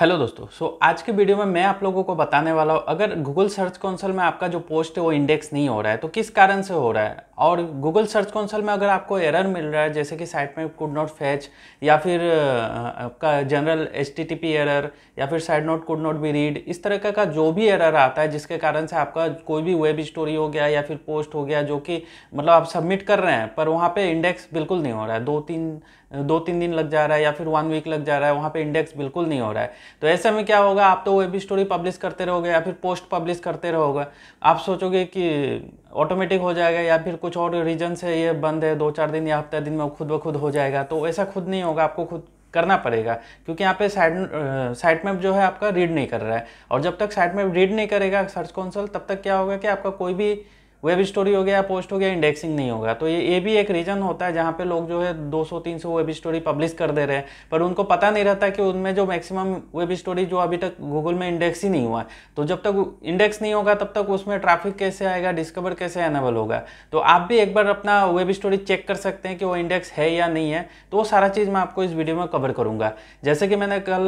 hello दोस्तों सो so, आज के वीडियो में मैं आप लोगों को बताने वाला हूँ अगर गूगल सर्च कौंसल में आपका जो पोस्ट है वो इंडेक्स नहीं हो रहा है तो किस कारण से हो रहा है और गूगल सर्च कौंसल में अगर आपको एरर मिल रहा है जैसे कि साइट में कुड नॉट फैच या फिर आपका जनरल एच एरर या फिर site not could not be read इस तरह का, का जो भी एरर आता है जिसके कारण से आपका कोई भी वेब स्टोरी हो गया या फिर पोस्ट हो गया जो कि मतलब आप सबमिट कर रहे हैं पर वहाँ पर इंडेक्स बिल्कुल नहीं हो रहा है दो तीन दो तीन दिन लग जा रहा है या फिर वन वीक लग जा रहा है वहाँ पर इंडेक्स बिल्कुल नहीं हो रहा है तो ऐसे में क्या होगा आप तो वेब स्टोरी पब्लिश करते रहोगे या फिर पोस्ट पब्लिश करते रहोगे आप सोचोगे कि ऑटोमेटिक हो जाएगा या फिर कुछ और रीजन से ये बंद है दो चार दिन या हफ्ता दिन में खुद ब खुद हो जाएगा तो ऐसा खुद नहीं होगा आपको खुद करना पड़ेगा क्योंकि यहाँ पे साइड साइट मैप जो है आपका रीड नहीं कर रहा है और जब तक साइट मैप रीड नहीं करेगा सर्च कंसोल तब तक क्या होगा कि आपका कोई भी वेब स्टोरी हो गया पोस्ट हो गया इंडेक्सिंग नहीं होगा तो ये ये भी एक रीज़न होता है जहाँ पे लोग जो है 200-300 वेब स्टोरी पब्लिश कर दे रहे हैं पर उनको पता नहीं रहता कि उनमें जो मैक्सिमम वेब स्टोरी जो अभी तक गूगल में इंडेक्स ही नहीं हुआ है तो जब तक इंडेक्स नहीं होगा तब तक उसमें ट्राफिक कैसे आएगा डिस्कवर कैसे एनेबल होगा तो आप भी एक बार अपना वेब स्टोरी चेक कर सकते हैं कि वो इंडेक्स है या नहीं है तो वो सारा चीज़ मैं आपको इस वीडियो में कवर करूँगा जैसे कि मैंने कल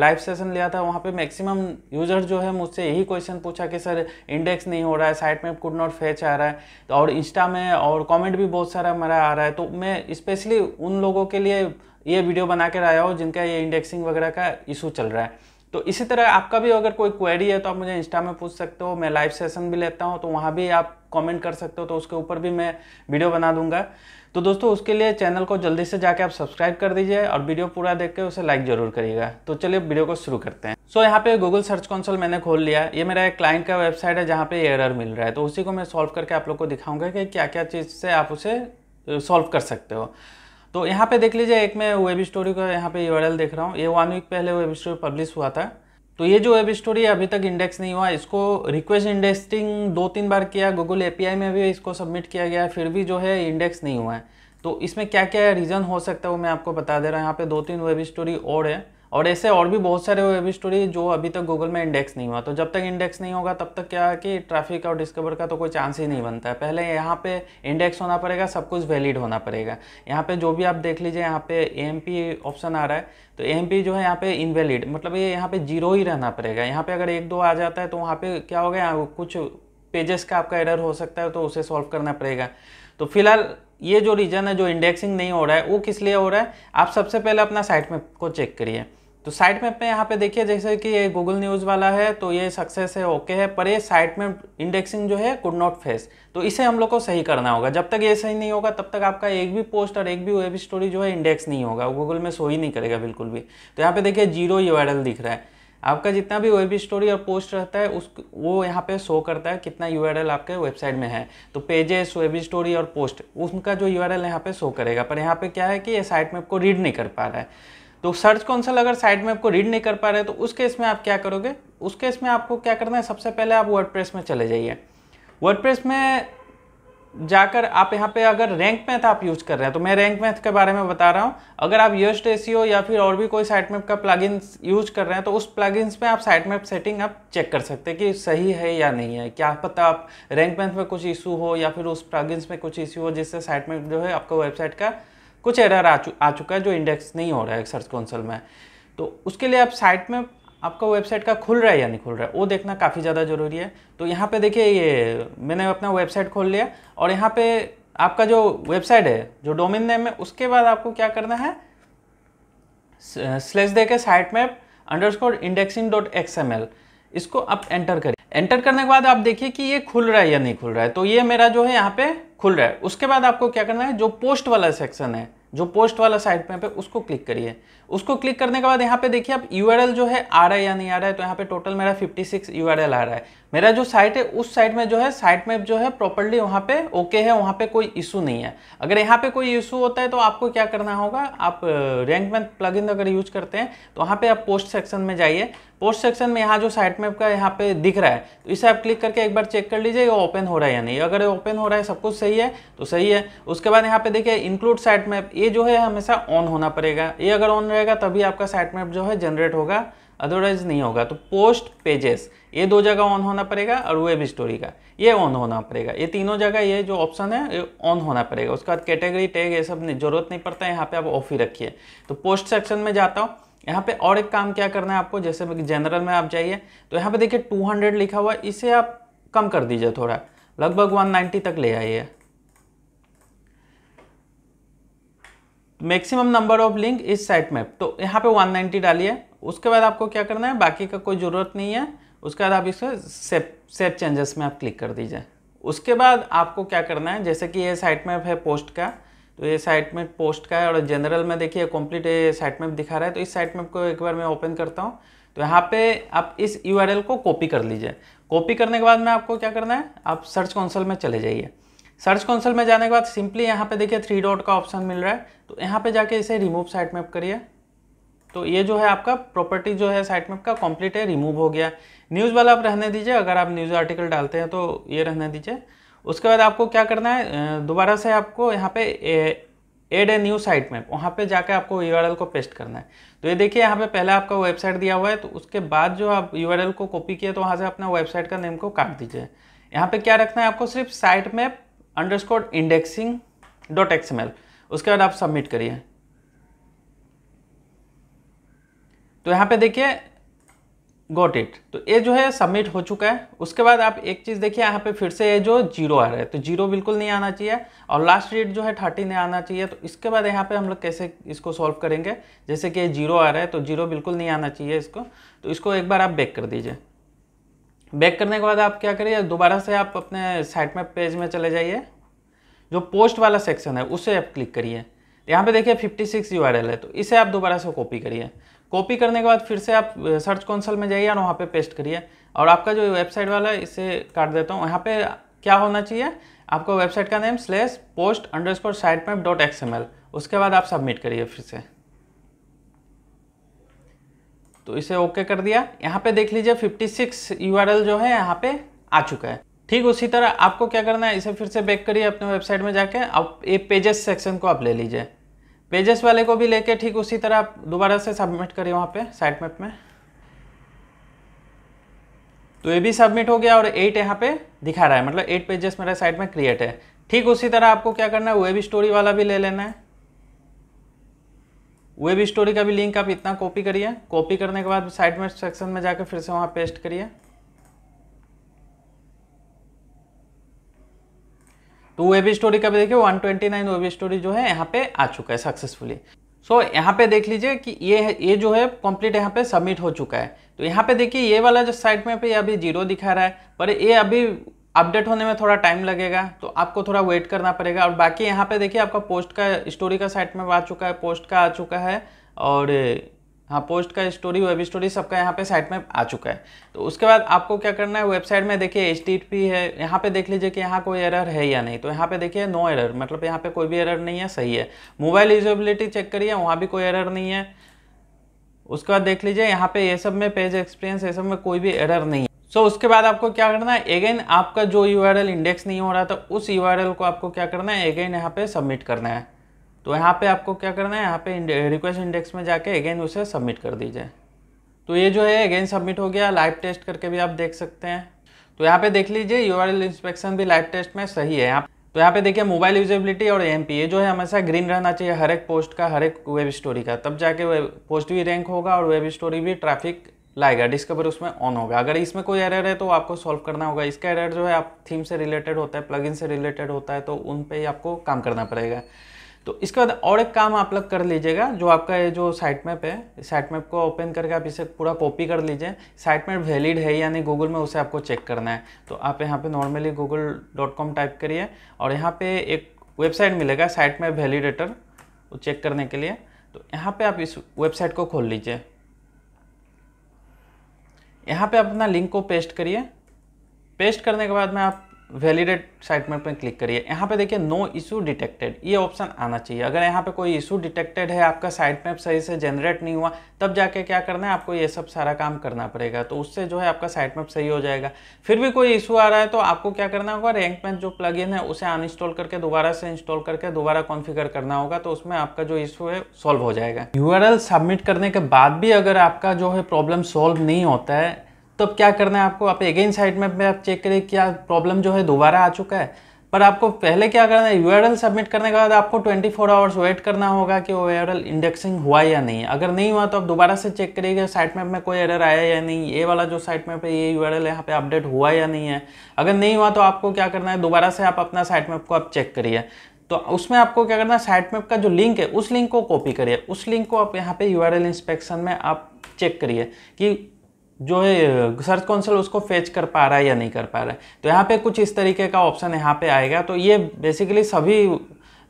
लाइव सेशन लिया था वहाँ पर मैक्सिमम यूज़र जो है मुझसे यही क्वेश्चन पूछा कि सर इंडेक्स नहीं हो रहा है साइट में कुड नॉट फेल फैच अच्छा आ रहा है तो और इंस्टा में और कमेंट भी बहुत सारा हमारा आ रहा है तो मैं स्पेशली उन लोगों के लिए ये वीडियो बना कर आया हूँ जिनका ये इंडेक्सिंग वगैरह का इशू चल रहा है तो इसी तरह आपका भी अगर कोई क्वेरी है तो आप मुझे इंस्टा में पूछ सकते हो मैं लाइव सेशन भी लेता हूँ तो वहाँ भी आप कमेंट कर सकते हो तो उसके ऊपर भी मैं वीडियो बना दूंगा तो दोस्तों उसके लिए चैनल को जल्दी से जाके आप सब्सक्राइब कर दीजिए और वीडियो पूरा देख के उसे लाइक जरूर करिएगा तो चलिए वीडियो को शुरू करते हैं सो so, यहाँ पे गूगल सर्च कंसोल मैंने खोल लिया ये मेरा एक क्लाइंट का वेबसाइट है जहाँ पे एरर मिल रहा है तो उसी को मैं सॉल्व करके आप लोग को दिखाऊंगा कि क्या क्या चीज़ से आप उसे सॉल्व कर सकते हो तो यहाँ पे देख लीजिए एक मैं वेब स्टोरी का यहाँ पे यू देख रहा हूँ ये वन वीक पहले वेब स्टोरी पब्लिश हुआ था तो ये जो वेब स्टोरी अभी तक इंडेक्स नहीं हुआ इसको रिक्वेस्ट इंडेक्सिंग दो तीन बार किया गूगल एपीआई में भी इसको सबमिट किया गया फिर भी जो है इंडेक्स नहीं हुआ है तो इसमें क्या क्या रीज़न हो सकता है वो मैं आपको बता दे रहा हूँ यहाँ पे दो तीन वेब स्टोरी और है और ऐसे और भी बहुत सारे वेब स्टोरी जो अभी तक गूगल में इंडेक्स नहीं हुआ तो जब तक इंडेक्स नहीं होगा तब तक क्या है कि ट्रैफिक और डिस्कवर का तो कोई चांस ही नहीं बनता है पहले यहाँ पे इंडेक्स होना पड़ेगा सब कुछ वैलिड होना पड़ेगा यहाँ पे जो भी आप देख लीजिए यहाँ पे ए ऑप्शन आ रहा है तो ए जो है यहाँ पे इनवैलिड मतलब ये यह यहाँ पे जीरो ही रहना पड़ेगा यहाँ पे अगर एक दो आ जाता है तो वहाँ पे क्या हो गया कुछ पेजेस का आपका एरर हो सकता है तो उसे सॉल्व करना पड़ेगा तो फिलहाल ये जो रीजन है जो इंडेक्सिंग नहीं हो रहा है वो किस लिए हो रहा है आप सबसे पहले अपना साइट में को चेक करिए तो साइट मैप में यहाँ पे देखिए जैसे कि ये गूगल न्यूज़ वाला है तो ये सक्सेस है ओके है पर ये साइट में इंडेक्सिंग जो है कुड नॉट फेस तो इसे हम लोग को सही करना होगा जब तक ये सही नहीं होगा तब तक आपका एक भी पोस्ट और एक भी वेब स्टोरी जो है इंडेक्स नहीं होगा गूगल में शो ही नहीं करेगा बिल्कुल भी तो यहाँ पे देखिए जीरो यू दिख रहा है आपका जितना भी वेब स्टोरी और पोस्ट रहता है उस वो यहाँ पे शो करता है कितना यू आपके वेबसाइट में है तो पेजेस वेब स्टोरी और पोस्ट उनका जो यू आर एल यहाँ पे शो करेगा पर यहाँ पे क्या है कि ये साइट मैप को रीड नहीं कर पा रहा है तो सर्च कौनसल अगर साइड में आपको रीड नहीं कर पा रहे तो उस केस में आप क्या करोगे उस केस में आपको क्या करना है सबसे पहले आप वर्ड में चले जाइए वर्ड में जाकर आप यहाँ पे अगर रैंक मैथ आप यूज कर रहे हैं तो मैं रैंक मैथ के बारे में बता रहा हूँ अगर आप यस्ट ए e या फिर और भी कोई साइट मैप का प्लगइन्स यूज कर रहे हैं तो उस प्लगइन्स में आप साइट मैप सेटिंग आप चेक कर सकते हैं कि सही है या नहीं है क्या पता आप रैंक मैथ में कुछ इशू हो या फिर उस प्लगइन्स में कुछ इशू हो जिससे साइट मैप जो है आपका वेबसाइट का कुछ एरर आ, चु, आ चुका है जो इंडेक्स नहीं हो रहा है सर्च कंसोल में तो उसके लिए आप साइट में आपका वेबसाइट का खुल रहा है या नहीं खुल रहा है वो देखना काफ़ी ज़्यादा ज़रूरी है तो यहाँ पे देखिए ये मैंने अपना वेबसाइट खोल लिया और यहाँ पे आपका जो वेबसाइट है जो डोमिन नेम है उसके बाद आपको क्या करना है स्लेश दे के site map underscore indexing dot x m l इसको आप एंटर करिए एंटर करने के बाद आप देखिए कि ये खुल रहा है या नहीं खुल रहा है तो ये मेरा जो है यहाँ पे खुल रहा है उसके बाद आपको क्या करना है जो पोस्ट वाला सेक्शन है जो पोस्ट वाला साइड पे उसको क्लिक करिए उसको क्लिक करने के बाद यहाँ पे देखिए आप यू जो है आ रहा है या नहीं आ रहा है तो यहाँ पे टोटल मेरा 56 यू आ रहा है मेरा जो साइट है उस साइट में जो है साइट मैप जो है प्रॉपरली वहाँ पे ओके है वहाँ पे कोई इशू नहीं है अगर यहाँ पे कोई इशू होता है तो आपको क्या करना होगा आप रैंक मैप प्लग अगर यूज करते हैं तो वहाँ पे आप पोस्ट सेक्शन में जाइए पोस्ट सेक्शन में यहाँ जो साइट मैप का यहाँ पे दिख रहा है तो इसे आप क्लिक करके एक बार चेक कर लीजिए ये ओपन हो रहा है या नहीं अगर ओपन हो रहा है सब कुछ सही है तो सही है उसके बाद यहाँ पे देखिए इंक्लूड साइट मैप ये जो है हमेशा ऑन होना पड़ेगा ये अगर ऑन रहेगा तभी आपका साइट मैप जो है जनरेट होगा अदरवाइज नहीं होगा तो पोस्ट पेजेस ये दो जगह ऑन होना पड़ेगा और वेब स्टोरी का ये ऑन होना पड़ेगा ये तीनों जगह ये जो ऑप्शन है ये ऑन होना पड़ेगा उसके बाद कैटेगरी टैग ये सब जरूरत नहीं पड़ता है यहाँ पे आप ऑफ ही रखिए तो पोस्ट सेक्शन में जाता हूँ यहाँ पे और एक काम क्या करना है आपको जैसे जनरल में आप जाइए तो यहाँ पे देखिए 200 लिखा हुआ इसे आप कम कर दीजिए थोड़ा लगभग 190 तक ले आइए मैक्सिमम नंबर ऑफ लिंक इस साइट मैप तो यहाँ पे 190 डालिए उसके बाद आपको क्या करना है बाकी का कोई ज़रूरत नहीं है उसके बाद आप इसको सेप सेप चेंजेस में आप क्लिक कर दीजिए उसके बाद आपको क्या करना है जैसे कि ये साइट मैप है पोस्ट का तो ये साइट मैप पोस्ट का है और जनरल में देखिए कंप्लीट ये साइट मैप दिखा रहा है तो इस साइट मैप को एक बार मैं ओपन करता हूँ तो यहाँ पे आप इस यू को कॉपी कर लीजिए कॉपी करने के बाद में आपको क्या करना है आप सर्च कौंसल में चले जाइए सर्च कौंसल में जाने के बाद सिंपली यहाँ पर देखिए थ्री डॉट का ऑप्शन मिल रहा है तो यहाँ पर जाके इसे रिमूव साइट मैप करिए तो ये जो है आपका प्रॉपर्टी जो है साइट मैप का कंप्लीट है रिमूव हो गया न्यूज़ वाला आप रहने दीजिए अगर आप न्यूज़ आर्टिकल डालते हैं तो ये रहने दीजिए उसके बाद आपको क्या करना है दोबारा से आपको यहाँ पे add a new site map वहाँ पे जाके आपको यू को पेस्ट करना है तो ये देखिए यहाँ पे पहले आपका वेबसाइट दिया हुआ है तो उसके बाद जो आप यू को कॉपी किया तो वहाँ से अपना वेबसाइट का नेम को काट दीजिए यहाँ पर क्या रखना है आपको सिर्फ साइट मैप अंडरस्कोर इंडेक्सिंग उसके बाद आप सबमिट करिए तो यहाँ पे देखिए गोट इट तो ये जो है सबमिट हो चुका है उसके बाद आप एक चीज़ देखिए यहाँ पे फिर से ये जो जीरो आ रहा है तो जीरो बिल्कुल नहीं आना चाहिए और लास्ट रेट जो है थर्टी नहीं आना चाहिए तो इसके बाद यहाँ पे हम लोग कैसे इसको सॉल्व करेंगे जैसे कि जीरो आ रहा है तो जीरो बिल्कुल नहीं आना चाहिए इसको तो इसको एक बार आप बैक कर दीजिए बैक करने के बाद आप क्या करिए दोबारा से आप अपने साइट में पेज में चले जाइए जो पोस्ट वाला सेक्शन है उसे आप क्लिक करिए यहाँ पे देखिए 56 सिक्स है तो इसे आप दोबारा से कॉपी करिए कॉपी करने के बाद फिर से आप सर्च कौंसल में जाइए और वहाँ पे पेस्ट करिए और आपका जो वेबसाइट वाला है इसे काट देता हूँ यहाँ पे क्या होना चाहिए आपका वेबसाइट का name slash post underscore site map dot x m l उसके बाद आप सबमिट करिए फिर से तो इसे ओके कर दिया यहाँ पे देख लीजिए 56 एल जो है यहाँ पे आ चुका है ठीक उसी तरह आपको क्या करना है इसे फिर से बैक करिए अपने वेबसाइट में जाके आप ये पेजेस सेक्शन को आप ले लीजिए पेजेस वाले को भी लेके ठीक उसी तरह आप दोबारा से सबमिट करिए वहाँ पे साइट मैप में तो ये भी सबमिट हो गया और एट यहाँ पे दिखा रहा है मतलब एट पेजेस मेरा साइट में क्रिएट है ठीक उसी तरह आपको क्या करना है वेब स्टोरी वाला भी ले लेना है वेब स्टोरी का भी लिंक आप इतना कॉपी करिए कॉपी करने के बाद साइट मैप सेक्शन में जाकर फिर से वहाँ पेस्ट करिए तो वेब स्टोरी का भी देखिए 129 वेब स्टोरी जो है यहाँ पे आ चुका है सक्सेसफुली सो so, यहाँ पे देख लीजिए कि ये ये जो है कंप्लीट यहाँ पे सबमिट हो चुका है तो यहाँ पे देखिए ये वाला जो साइट में पे अभी जीरो दिखा रहा है पर ये अभी अपडेट होने में थोड़ा टाइम लगेगा तो आपको थोड़ा वेट करना पड़ेगा और बाकी यहाँ पे देखिए आपका पोस्ट का स्टोरी का साइट में आ चुका है पोस्ट का आ चुका है और हाँ पोस्ट का स्टोरी वेब स्टोरी सबका यहाँ पे साइट में आ चुका है तो उसके बाद आपको क्या करना है वेबसाइट में देखिए एच है यहाँ पे देख लीजिए कि यहाँ कोई एरर है या नहीं तो यहाँ पे देखिए नो एरर मतलब यहाँ पे कोई भी एरर नहीं है सही है मोबाइल यूजबिलिटी चेक करिए वहाँ भी कोई एरर नहीं है उसके बाद देख लीजिए यहाँ पे ये सब में पेज एक्सपीरियंस ये सब में कोई भी एरर नहीं है सो so, उसके बाद आपको क्या करना है अगेन आपका जो यू इंडेक्स नहीं हो रहा था तो उस यू को आपको क्या करना है अगेन यहाँ पे सबमिट करना है तो यहाँ पे आपको क्या करना है यहाँ पे रिक्वेस्ट इंडेक्स में जाके अगेन उसे सबमिट कर दीजिए तो ये जो है अगेन सबमिट हो गया लाइव टेस्ट करके भी आप देख सकते हैं तो यहाँ पे देख लीजिए यू आर इंस्पेक्शन भी लाइव टेस्ट में सही है यहाँ तो यहाँ पे देखिए मोबाइल यूजेबिलिटी और एम ये जो है हमेशा ग्रीन रहना चाहिए हर एक पोस्ट का हर एक वेब स्टोरी का तब जाके पोस्ट भी रैंक होगा और वेब स्टोरी भी ट्रैफिक लाएगा डिस्कवर उसमें ऑन होगा अगर इसमें कोई एरर है तो आपको सॉल्व करना होगा इसका एरर जो है आप थीम से रिलेटेड होता है प्लगइन से रिलेटेड होता है तो उन पर ही आपको काम करना पड़ेगा तो इसके बाद और एक काम आप लोग कर लीजिएगा जो आपका ये जो साइट मैप है साइट मैप को ओपन करके आप इसे पूरा कॉपी कर लीजिए साइट मैप वैलिड है यानी गूगल में उसे आपको चेक करना है तो आप यहाँ पे normally Google dot com type करिए और यहाँ पे एक वेबसाइट मिलेगा साइट मैप वैलिडेटर वो चेक करने के लिए तो यहाँ पर आप इस वेबसाइट को खोल लीजिए यहाँ आप अपना लिंक को पेस्ट करिए पेस्ट करने के बाद में आप वैलिडेट मैप में क्लिक करिए यहाँ पे देखिए नो इशू डिटेक्टेड ये ऑप्शन आना चाहिए अगर यहाँ पे कोई इशू डिटेक्टेड है आपका साइट मैप सही से जनरेट नहीं हुआ तब जाके क्या करना है आपको ये सब सारा काम करना पड़ेगा तो उससे जो है आपका साइट मैप सही हो जाएगा फिर भी कोई इशू आ रहा है तो आपको क्या करना होगा रैंक मैच जो प्लग है उसे अनइंस्टॉल करके दोबारा से इंस्टॉल करके दोबारा कॉन्फिगर करना होगा तो उसमें आपका जो इशू है सॉल्व हो जाएगा यू सबमिट करने के बाद भी अगर आपका जो है प्रॉब्लम सॉल्व नहीं होता है तो अब क्या करना है आपको आप अगेन साइड मैप में आप चेक करें क्या प्रॉब्लम जो है दोबारा आ चुका है पर आपको पहले क्या करना है यू सबमिट करने के बाद आपको 24 फोर आवर्स वेट करना होगा कि वो यू इंडेक्सिंग हुआ या नहीं अगर नहीं हुआ तो आप दोबारा से चेक करिएगा साइट मैप में कोई एरर आया या नहीं ये वाला जो साइट मैप है ये यू आर यहाँ पे अपडेट हुआ या नहीं है अगर नहीं हुआ तो आपको क्या करना है दोबारा से आप अपना साइट मैप को आप चेक करिए तो उसमें आपको क्या करना है साइट मैप का जो लिंक है उस लिंक को कॉपी करिए उस लिंक को आप यहाँ पे यू इंस्पेक्शन में आप चेक करिए कि जो है सर्च कंसोल उसको फेच कर पा रहा है या नहीं कर पा रहा है तो यहाँ पे कुछ इस तरीके का ऑप्शन यहाँ पे आएगा तो ये बेसिकली सभी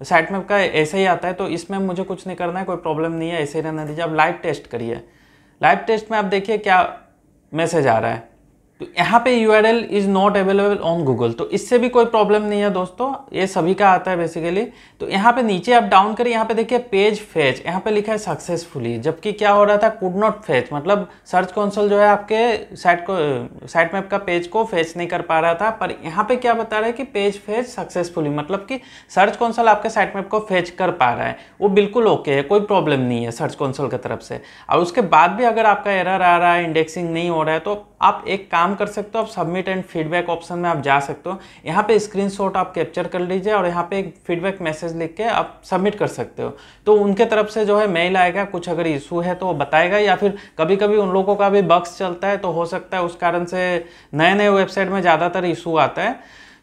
साइट मैप का ऐसे ही आता है तो इसमें मुझे कुछ नहीं करना है कोई प्रॉब्लम नहीं है ऐसे ही रहना दीजिए आप लाइव टेस्ट करिए लाइव टेस्ट में आप देखिए क्या मैसेज आ रहा है तो यहाँ पे U R L is not available on Google तो इससे भी कोई प्रॉब्लम नहीं है दोस्तों ये सभी का आता है बेसिकली तो यहाँ पे नीचे आप डाउन करें यहाँ पे देखिए पेज फेच यहाँ पे लिखा है सक्सेसफुली जबकि क्या हो रहा था कुड नॉट फेच मतलब सर्च कंसोल जो है आपके साइट को साइट मैप का पेज को फेच नहीं कर पा रहा था पर यहाँ पे क्या बता रहा है कि पेज फेच सक्सेसफुली मतलब कि सर्च कौंसल आपके साइट मैप को फेच कर पा रहा है वो बिल्कुल ओके है कोई प्रॉब्लम नहीं है सर्च कौंसल की तरफ से और उसके बाद भी अगर आपका एरर आ रहा है इंडेक्सिंग नहीं हो रहा है तो आप एक काम काम कर सकते हो आप सबमिट एंड फीडबैक ऑप्शन में आप जा सकते हो यहाँ पे स्क्रीनशॉट आप कैप्चर कर लीजिए और यहाँ पे एक फीडबैक मैसेज लिख के आप सबमिट कर सकते हो तो उनके तरफ से जो है मेल आएगा कुछ अगर इशू है तो वो बताएगा या फिर कभी कभी उन लोगों का भी बक्स चलता है तो हो सकता है उस कारण से नए नए वेबसाइट में ज़्यादातर इशू आता है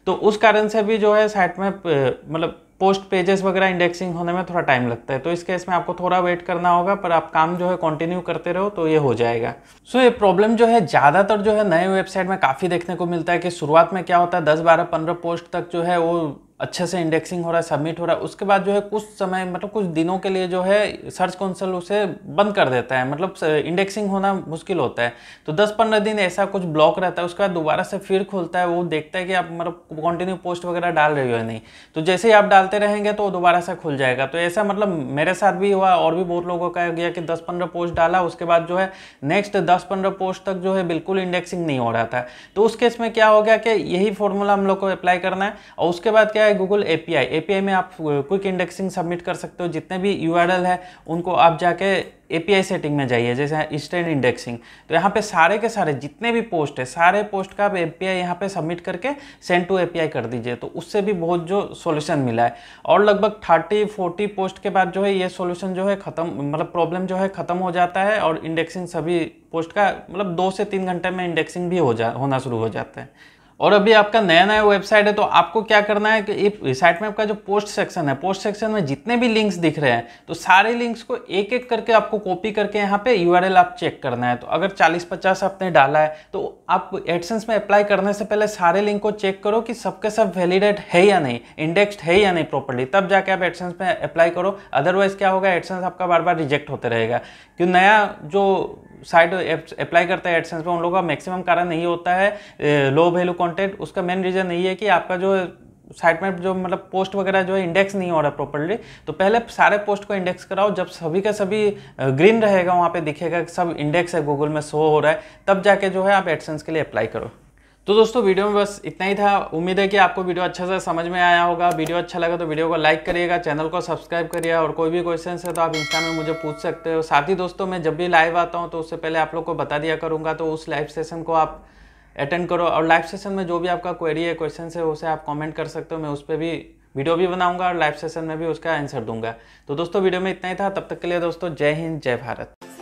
तो उस कारण से भी जो है साइट में मतलब पोस्ट पेजेस वगैरह इंडेक्सिंग होने में थोड़ा टाइम लगता है तो इस केस में आपको थोड़ा वेट करना होगा पर आप काम जो है कंटिन्यू करते रहो तो ये हो जाएगा सो so, ये प्रॉब्लम जो है ज़्यादातर जो है नए वेबसाइट में काफ़ी देखने को मिलता है कि शुरुआत में क्या होता है दस बारह पंद्रह पोस्ट तक जो है वो अच्छे से इंडेक्सिंग हो रहा है सबमिट हो रहा है उसके बाद जो है कुछ समय मतलब कुछ दिनों के लिए जो है सर्च कौंसल उसे बंद कर देता है मतलब इंडेक्सिंग होना मुश्किल होता है तो 10-15 दिन ऐसा कुछ ब्लॉक रहता है उसके बाद दोबारा से फिर खुलता है वो देखता है कि आप मतलब कंटिन्यू पोस्ट वगैरह डाल रहे हो या नहीं तो जैसे ही आप डालते रहेंगे तो दोबारा से खुल जाएगा तो ऐसा मतलब मेरे साथ भी हुआ और भी बहुत लोगों का गया कि दस पंद्रह पोस्ट डाला उसके बाद जो है नेक्स्ट दस पंद्रह पोस्ट तक जो है बिल्कुल इंडेक्सिंग नहीं हो रहा था तो उस केस में क्या हो गया कि यही फॉर्मूला हम लोग को अप्लाई करना है और उसके बाद क्या है गूगल एपीआई एपीआई में आप क्विक इंडेक्सिंग सबमिट कर सकते हो जितने भी यू आर एल है उनको आप जाके एपीआई सेटिंग में जाइए जैसे इंस्टेंट इंडेक्सिंग तो यहाँ पे सारे के सारे जितने भी पोस्ट है सारे पोस्ट का आप एपीआई यहाँ पे सबमिट करके सेंड टू एपीआई कर दीजिए तो उससे भी बहुत जो सोल्यूशन मिला है और लगभग थर्टी फोर्टी पोस्ट के बाद जो है ये सोल्यूशन जो है खत्म मतलब प्रॉब्लम जो है ख़त्म हो जाता है और इंडेक्सिंग सभी पोस्ट का मतलब दो से तीन घंटे में इंडेक्सिंग भी हो जा होना शुरू हो जाता है और अभी आपका नया नया वेबसाइट है तो आपको क्या करना है कि साइट में आपका जो पोस्ट सेक्शन है पोस्ट सेक्शन में जितने भी लिंक्स दिख रहे हैं तो सारे लिंक्स को एक एक करके आपको कॉपी करके यहाँ पे यू आप चेक करना है तो अगर 40-50 आपने डाला है तो आप एडसेंस में अप्लाई करने से पहले सारे लिंक को चेक करो कि सबके सब वैलिडेट है या नहीं इंडेक्स्ड है या नहीं प्रॉपरली तब जाके आप एडसेंस में अप्लाई करो अदरवाइज क्या होगा एडसेंस आपका बार बार रिजेक्ट होते रहेगा क्यों नया जो साइट अप्लाई करते हैं एडसेंस पर उन लोगों का मैक्सिमम कारण नहीं होता है लो वैल्यू कॉन्टेंट उसका मेन रीज़न यही है कि आपका जो साइट में जो मतलब पोस्ट वगैरह जो है इंडेक्स नहीं हो रहा प्रॉपरली तो पहले सारे पोस्ट को इंडेक्स कराओ जब सभी का सभी ग्रीन रहेगा वहाँ पे दिखेगा सब इंडेक्स है गूगल में शो हो रहा है तब जाके जो है आप एडसेंस के लिए अप्लाई करो तो दोस्तों वीडियो में बस इतना ही था उम्मीद है कि आपको वीडियो अच्छा से समझ में आया होगा वीडियो अच्छा लगा तो वीडियो को लाइक करिएगा चैनल को सब्सक्राइब करिए और कोई भी क्वेश्चन है तो आप इंस्टा में मुझे पूछ सकते हो साथ ही दोस्तों मैं जब भी लाइव आता हूँ तो उससे पहले आप लोग को बता दिया करूँगा तो उस लाइव सेशन को आप अटेंड करो और लाइव सेशन में जो भी आपका क्वेरी है क्वेश्चन है उसे आप कॉमेंट कर सकते हो मैं उस पर भी वीडियो भी बनाऊंगा और लाइव सेशन में भी उसका आंसर दूंगा तो दोस्तों वीडियो में इतना ही था तब तक के लिए दोस्तों जय हिंद जय भारत